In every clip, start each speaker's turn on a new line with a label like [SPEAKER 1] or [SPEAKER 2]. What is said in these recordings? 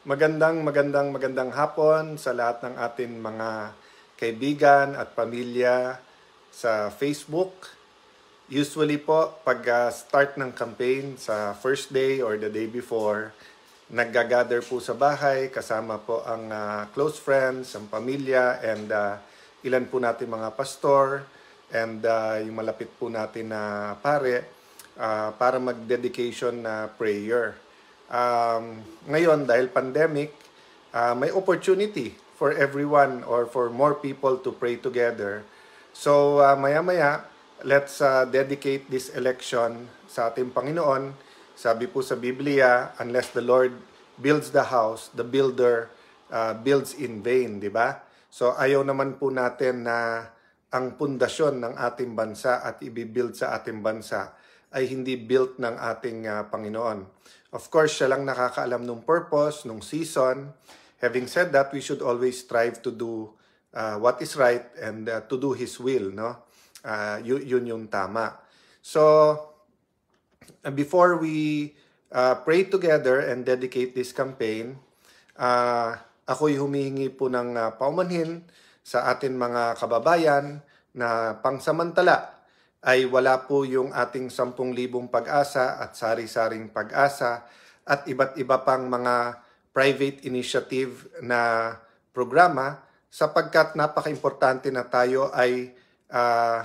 [SPEAKER 1] Magandang magandang magandang hapon sa lahat ng atin mga kaibigan at pamilya sa Facebook. Usually po, pag uh, start ng campaign sa first day or the day before, naggagather po sa bahay kasama po ang uh, close friends, ang pamilya and uh, ilan po natin mga pastor and uh, yung malapit po natin na uh, pare uh, para mag-dedication na uh, prayer um, ngayon dahil pandemic, uh, may opportunity for everyone or for more people to pray together. So uh, maya-maya, let's uh, dedicate this election sa ating Panginoon. Sabi po sa Biblia, unless the Lord builds the house, the builder uh, builds in vain, di ba? So ayaw naman po natin na ang pundasyon ng ating bansa at ibibuild sa ating bansa ay hindi built ng ating uh, Panginoon. Of course, siya lang nakakaalam ng purpose, ng season. Having said that, we should always strive to do uh, what is right and uh, to do His will. No? Uh, yun, yun yung tama. So, before we uh, pray together and dedicate this campaign, uh, ako'y humihingi po ng uh, paumanhin sa atin mga kababayan na pangsamantala ay wala po yung ating 10,000 pag-asa at sari-saring pag-asa at iba't iba pang mga private initiative na programa sapagkat napaka-importante na tayo ay uh,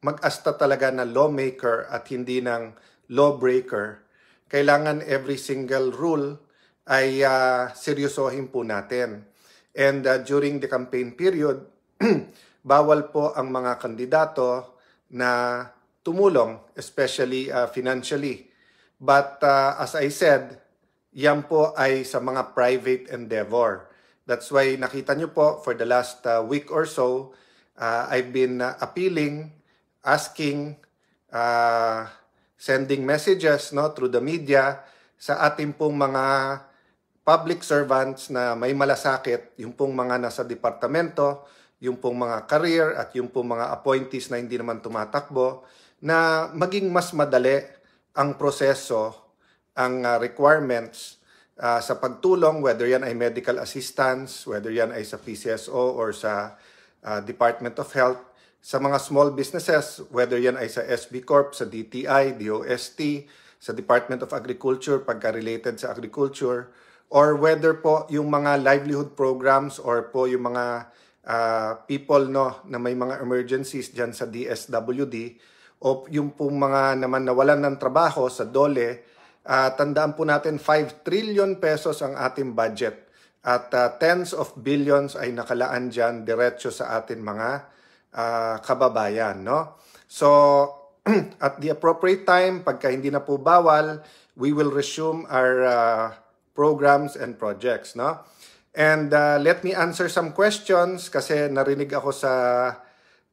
[SPEAKER 1] mag-asta talaga na lawmaker at hindi ng lawbreaker. Kailangan every single rule ay uh, seryosohin po natin. And uh, during the campaign period, bawal po ang mga kandidato na tumulong, especially uh, financially. But uh, as I said, yan po ay sa mga private endeavor. That's why nakita nyo po for the last uh, week or so, uh, I've been uh, appealing, asking, uh, sending messages no through the media sa ating pong mga public servants na may malasakit, yung pong mga nasa departamento, yung pong mga career at yung pong mga appointees na hindi naman tumatakbo na maging mas madali ang proseso, ang ah, requirements uh, sa pagtulong whether yan ay medical assistance, whether yan ay sa PCSO or sa uh, Department of Health sa mga small businesses whether yan ay sa SB Corp, sa DTI, DOST, sa Department of Agriculture pagka related sa agriculture or whether po yung mga livelihood programs or po yung mga uh, people no na may mga emergencies diyan sa DSWD o yung pong mga naman nawalan ng trabaho sa DOLE, uh, tandaan po natin 5 trillion pesos ang ating budget at uh, tens of billions ay nakalaan diyan diretso sa atin mga uh, kababayan no. So at the appropriate time pagka hindi na po bawal, we will resume our uh, programs and projects no. And uh, let me answer some questions kasi narinig ako sa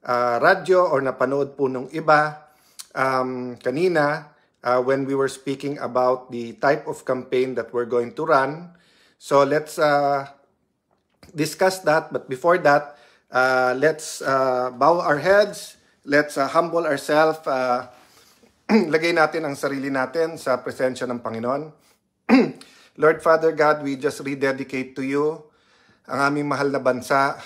[SPEAKER 1] uh, radyo or napanood po nung iba um, kanina uh, when we were speaking about the type of campaign that we're going to run. So let's uh, discuss that. But before that, uh, let's uh, bow our heads. Let's uh, humble ourselves. Uh, lagay natin ang sarili natin sa presensya ng Panginoon. Lord Father God, we just rededicate to you ang aming mahal na bansa,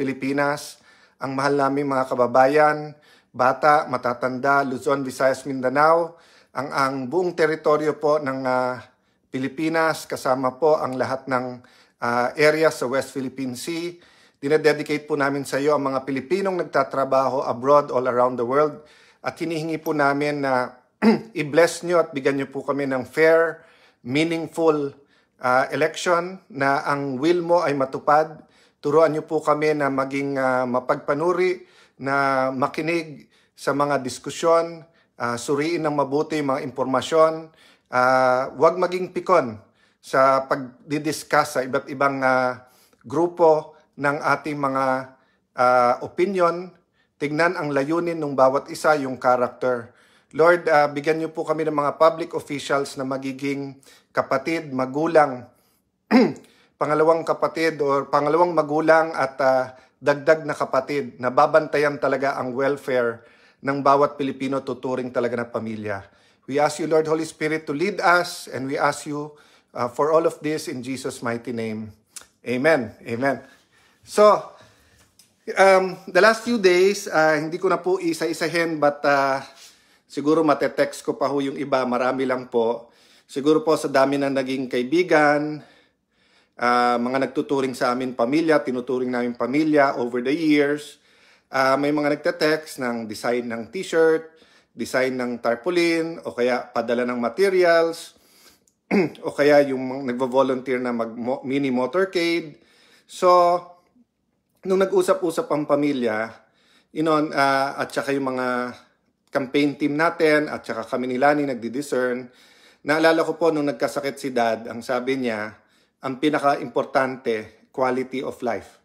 [SPEAKER 1] Pilipinas, ang mahal naming mga kababayan, bata, matatanda, Luzon, Visayas, Mindanao, ang ang buong teritoryo po ng uh, Pilipinas kasama po ang lahat ng uh, area sa West Philippine Sea. Dinededicate po namin sa iyo ang mga Pilipinong nagtatrabaho abroad all around the world at hinihingi po namin na i-bless nyo at bigyan nyo po kami ng fair, meaningful uh, election na ang will mo ay matupad. Turuan niyo po kami na maging uh, mapagpanuri, na makinig sa mga diskusyon, uh, suriin ng mabuti mga impormasyon, uh, wag maging pikon sa pagdidiscuss sa iba't ibang uh, grupo ng ating mga uh, opinion, tignan ang layunin ng bawat isa yung character Lord, uh, bigyan niyo po kami ng mga public officials na magiging kapatid, magulang, pangalawang kapatid or pangalawang magulang at uh, dagdag na kapatid na babantayan talaga ang welfare ng bawat Pilipino tuturing talaga na pamilya. We ask you, Lord Holy Spirit, to lead us and we ask you uh, for all of this in Jesus' mighty name. Amen. Amen. So, um, the last few days, uh, hindi ko na po isa-isahin but uh, Siguro matetext ko pa ho yung iba, marami lang po. Siguro po sa dami ng naging kaibigan, uh, mga nagtuturing sa amin pamilya, tinuturing namin pamilya over the years. Uh, may mga nagte-text ng design ng t-shirt, design ng tarpaulin, o kaya padala ng materials, o kaya yung nagvo-volunteer na mag-mini motorcade. So, nung nag-usap-usap ang pamilya, inon, uh, ah, at saka yung mga campaign team natin at saka kami ni Lani nagdi-discern. Naalala ko po nung nagkasakit si dad, ang sabi niya, ang pinaka-importante, quality of life.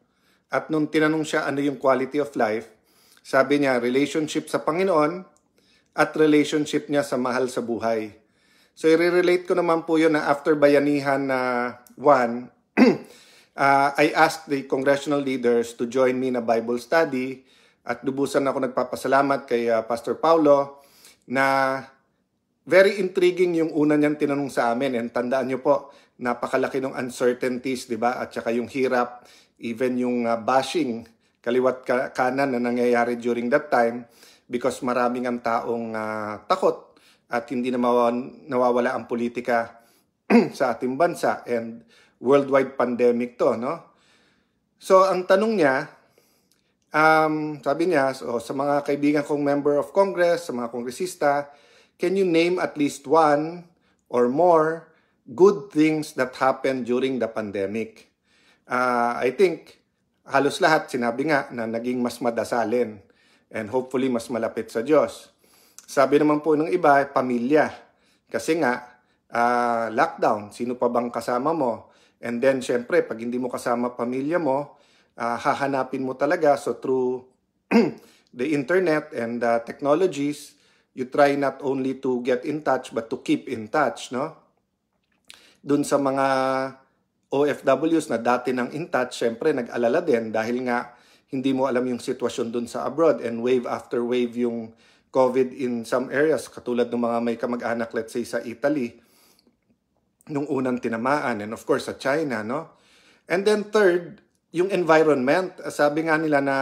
[SPEAKER 1] At nung tinanong siya ano yung quality of life, sabi niya, relationship sa Panginoon at relationship niya sa mahal sa buhay. So, i-relate ko naman po yun na after bayanihan na one, uh, I asked the congressional leaders to join me na Bible study at lubusan ako nagpapasalamat kay uh, Pastor Paulo na very intriguing yung una niyang tinanong sa amin. And tandaan niyo po, napakalaki ng uncertainties, di ba? At saka yung hirap, even yung uh, bashing kaliwat ka- kanan na nangyayari during that time because maraming ang taong uh, takot at hindi na nawawala ang politika sa ating bansa and worldwide pandemic to, no? So, ang tanong niya, Um, sabi niya, so, sa mga kaibigan kong member of Congress, sa mga kongresista, can you name at least one or more good things that happened during the pandemic? Uh, I think halos lahat sinabi nga na naging mas madasalin and hopefully mas malapit sa Diyos. Sabi naman po ng iba, pamilya. Kasi nga, uh, lockdown, sino pa bang kasama mo? And then, syempre, pag hindi mo kasama pamilya mo, uh, hahanapin mo talaga. So through the internet and uh, technologies, you try not only to get in touch but to keep in touch, no? Dun sa mga OFWs na dati nang in touch, syempre nag-alala din dahil nga hindi mo alam yung sitwasyon dun sa abroad and wave after wave yung COVID in some areas katulad ng mga may kamag-anak let's say sa Italy nung unang tinamaan and of course sa China no and then third yung environment, sabi nga nila na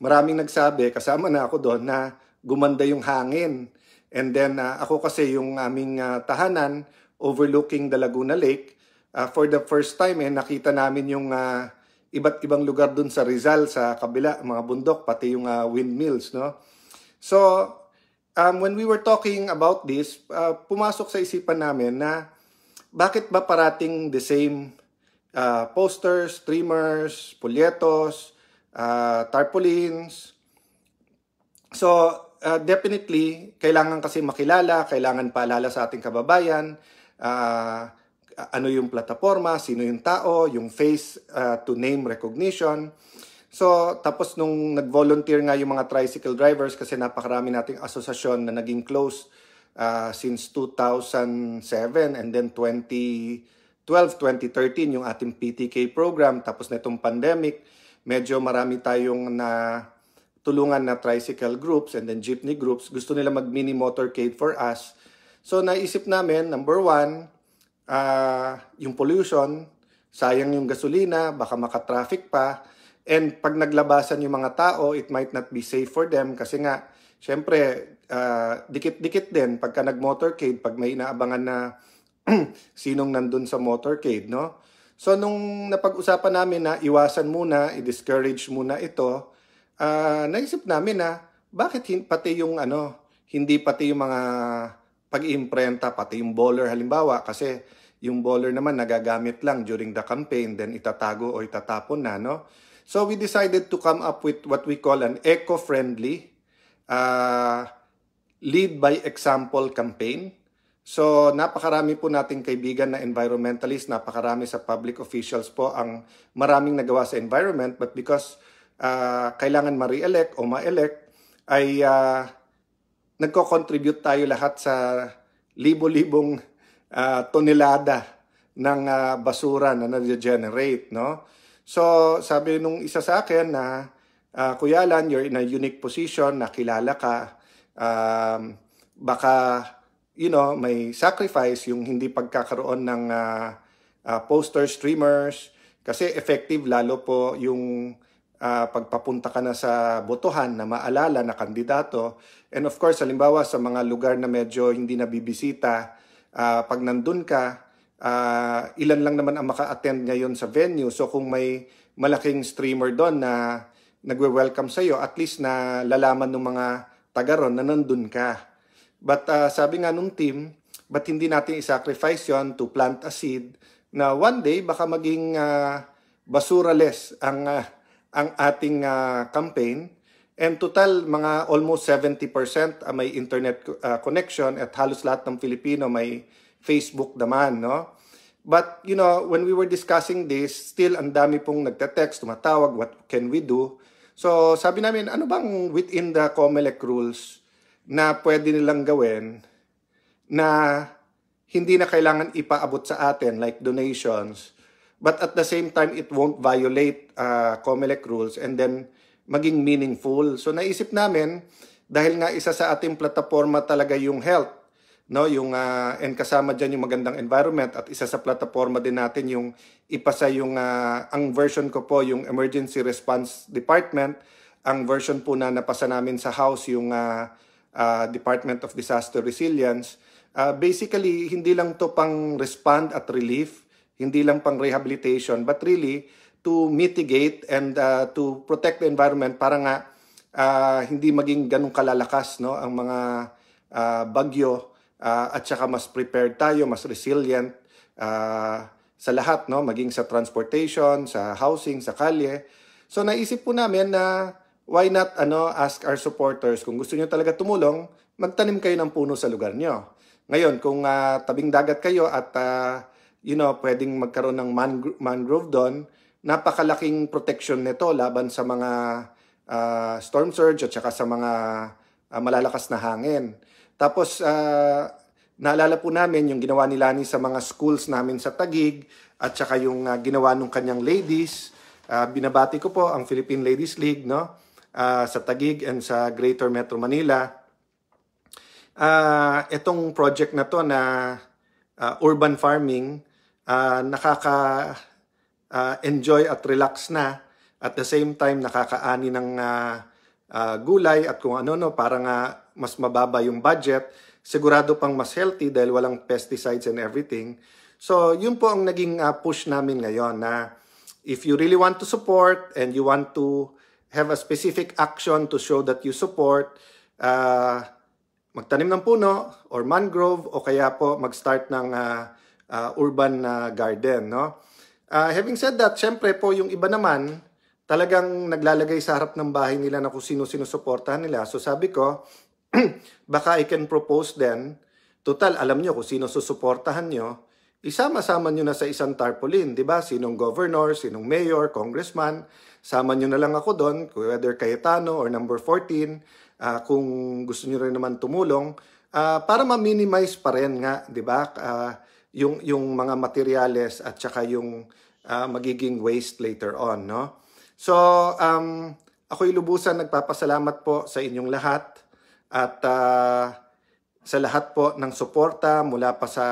[SPEAKER 1] maraming nagsabi, kasama na ako doon, na gumanda yung hangin. And then uh, ako kasi yung aming uh, tahanan overlooking the Laguna Lake, uh, for the first time eh, nakita namin yung uh, iba't ibang lugar doon sa Rizal, sa kabila, mga bundok, pati yung uh, windmills. No? So, um, when we were talking about this, uh, pumasok sa isipan namin na bakit ba parating the same uh, posters, streamers, pulyetos, uh, ah, tarpaulins. So, uh, definitely, kailangan kasi makilala, kailangan paalala sa ating kababayan, uh, ano yung plataforma, sino yung tao, yung face uh, to name recognition. So, tapos nung nag-volunteer nga yung mga tricycle drivers kasi napakarami nating asosasyon na naging close uh, since 2007 and then 20 2013 yung ating PTK program tapos nitong pandemic medyo marami tayong na tulungan na tricycle groups and then jeepney groups gusto nila mag mini motorcade for us so naisip namin number one uh, yung pollution sayang yung gasolina baka makatraffic pa and pag naglabasan yung mga tao it might not be safe for them kasi nga syempre uh, dikit-dikit din pagka nag motorcade pag may inaabangan na sinong nandun sa motorcade, no? So, nung napag-usapan namin na iwasan muna, i-discourage muna ito, uh, naisip namin na bakit pati yung ano, hindi pati yung mga pag iimprenta pati yung bowler halimbawa, kasi yung bowler naman nagagamit lang during the campaign, then itatago o itatapon na, no? So, we decided to come up with what we call an eco-friendly uh, lead by example campaign So napakarami po nating kaibigan na environmentalist, napakarami sa public officials po ang maraming nagawa sa environment but because uh, kailangan ma-re-elect o ma-elect ay uh, nagko-contribute tayo lahat sa libo-libong uh, tonelada ng uh, basura na na-generate, no? So sabi nung isa sa akin na uh, Kuya Alan, you're in a unique position, nakilala ka, um, uh, baka you know, may sacrifice yung hindi pagkakaroon ng uh, uh, poster streamers kasi effective lalo po yung uh, pagpapunta ka na sa botohan na maalala na kandidato. And of course, halimbawa sa mga lugar na medyo hindi nabibisita, uh, pag nandun ka, uh, ilan lang naman ang maka-attend ngayon sa venue. So kung may malaking streamer doon na nagwe-welcome sa iyo, at least na lalaman ng mga taga ron na nandun ka. But uh, sabi nga nung team, but hindi natin i-sacrifice yon to plant a seed na one day baka maging uh, ah, basura-less ang, uh, ang ating uh, campaign. And total, mga almost 70% may internet uh, connection at halos lahat ng Filipino may Facebook naman, no? But, you know, when we were discussing this, still ang dami pong nagte-text, tumatawag, what can we do? So, sabi namin, ano bang within the COMELEC rules, na pwede nilang gawin na hindi na kailangan ipaabot sa atin like donations but at the same time it won't violate uh, COMELEC rules and then maging meaningful. So naisip namin dahil nga isa sa ating plataforma talaga yung health, no, yung uh, and kasama diyan yung magandang environment at isa sa plataforma din natin yung ipasa yung uh, ang version ko po yung Emergency Response Department, ang version po na napasa namin sa house yung uh, uh, Department of Disaster Resilience, uh, basically, hindi lang to pang respond at relief, hindi lang pang rehabilitation, but really to mitigate and uh, to protect the environment para nga uh, hindi maging ganun kalalakas no ang mga uh, bagyo uh, at saka mas prepared tayo, mas resilient uh, sa lahat no, maging sa transportation, sa housing, sa kalye. So naisip po namin na why not ano, ask our supporters kung gusto niyo talaga tumulong, magtanim kayo ng puno sa lugar niyo. Ngayon, kung uh, tabing dagat kayo at uh, you know, pwedeng magkaroon ng mangro- mangrove doon, napakalaking protection nito laban sa mga uh, storm surge at saka sa mga uh, malalakas na hangin. Tapos uh, naalala po namin yung ginawa nila ni sa mga schools namin sa Tagig at saka yung uh, ginawa ng kanyang ladies. Uh, binabati ko po ang Philippine Ladies League, no? uh, sa Tagig and sa Greater Metro Manila. Uh, itong project na to na uh, urban farming, uh, nakaka uh, enjoy at relax na at the same time nakakaani ng uh, uh, gulay at kung ano no para nga mas mababa yung budget sigurado pang mas healthy dahil walang pesticides and everything so yun po ang naging uh, push namin ngayon na if you really want to support and you want to have a specific action to show that you support uh, magtanim ng puno or mangrove o kaya po mag-start ng uh, uh, urban uh, garden no uh, having said that syempre po yung iba naman talagang naglalagay sa harap ng bahay nila na kung sino sinusuportahan nila so sabi ko baka I can propose then total alam nyo kung sino susuportahan nyo isama-sama nyo na sa isang tarpaulin, di ba? Sinong governor, sinong mayor, congressman, sama nyo na lang ako doon, whether Cayetano or number 14, uh, ah, kung gusto nyo rin naman tumulong, uh, para ma-minimize pa rin nga, di ba? Uh, yung, yung mga materyales at saka yung uh, magiging waste later on, no? So, um, ako'y lubusan nagpapasalamat po sa inyong lahat at uh, sa lahat po ng suporta mula pa sa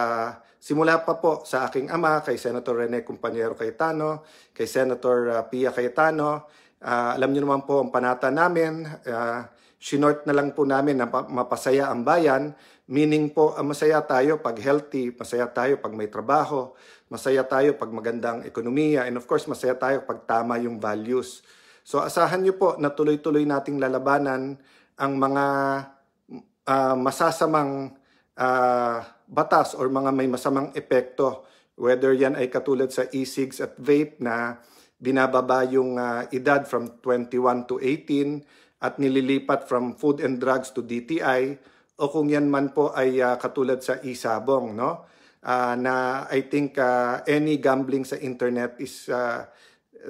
[SPEAKER 1] Simula pa po sa aking ama, kay Senator Rene Compañero Cayetano, kay Senator uh, Pia Cayetano. Uh, alam niyo naman po ang panata namin, uh, sinort na lang po namin na mapasaya ang bayan, meaning po uh, masaya tayo pag healthy, masaya tayo pag may trabaho, masaya tayo pag magandang ekonomiya, and of course masaya tayo pag tama yung values. So asahan niyo po na tuloy-tuloy nating lalabanan ang mga uh, masasamang uh, batas or mga may masamang epekto. Whether yan ay katulad sa e-cigs at vape na binababa yung uh, edad from 21 to 18 at nililipat from food and drugs to DTI o kung yan man po ay uh, katulad sa isabong no uh, na I think uh, any gambling sa internet is uh,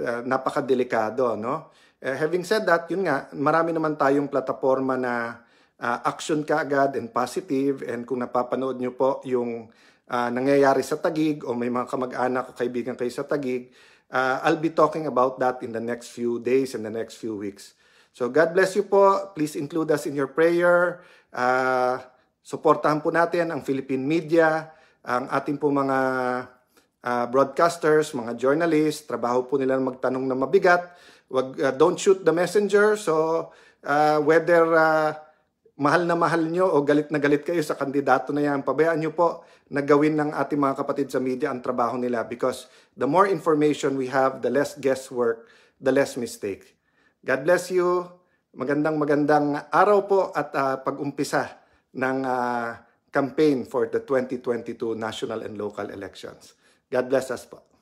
[SPEAKER 1] uh, napakadelikado no uh, having said that yun nga marami naman tayong plataporma na uh, action ka agad and positive. And kung napapanood nyo po yung uh, nangyayari sa Tagig o may mga kamag-anak o kaibigan kayo sa Tagig, uh, ah, I'll be talking about that in the next few days and the next few weeks. So God bless you po. Please include us in your prayer. Uh, suportahan po natin ang Philippine media, ang ating po mga uh, broadcasters, mga journalists, trabaho po nila magtanong na mabigat. Wag, uh, don't shoot the messenger. So uh, whether uh, mahal na mahal nyo o galit na galit kayo sa kandidato na yan, pabayaan nyo po na gawin ng ating mga kapatid sa media ang trabaho nila because the more information we have, the less guesswork, the less mistake. God bless you. Magandang magandang araw po at uh, pag-umpisa ng uh, campaign for the 2022 national and local elections. God bless us po.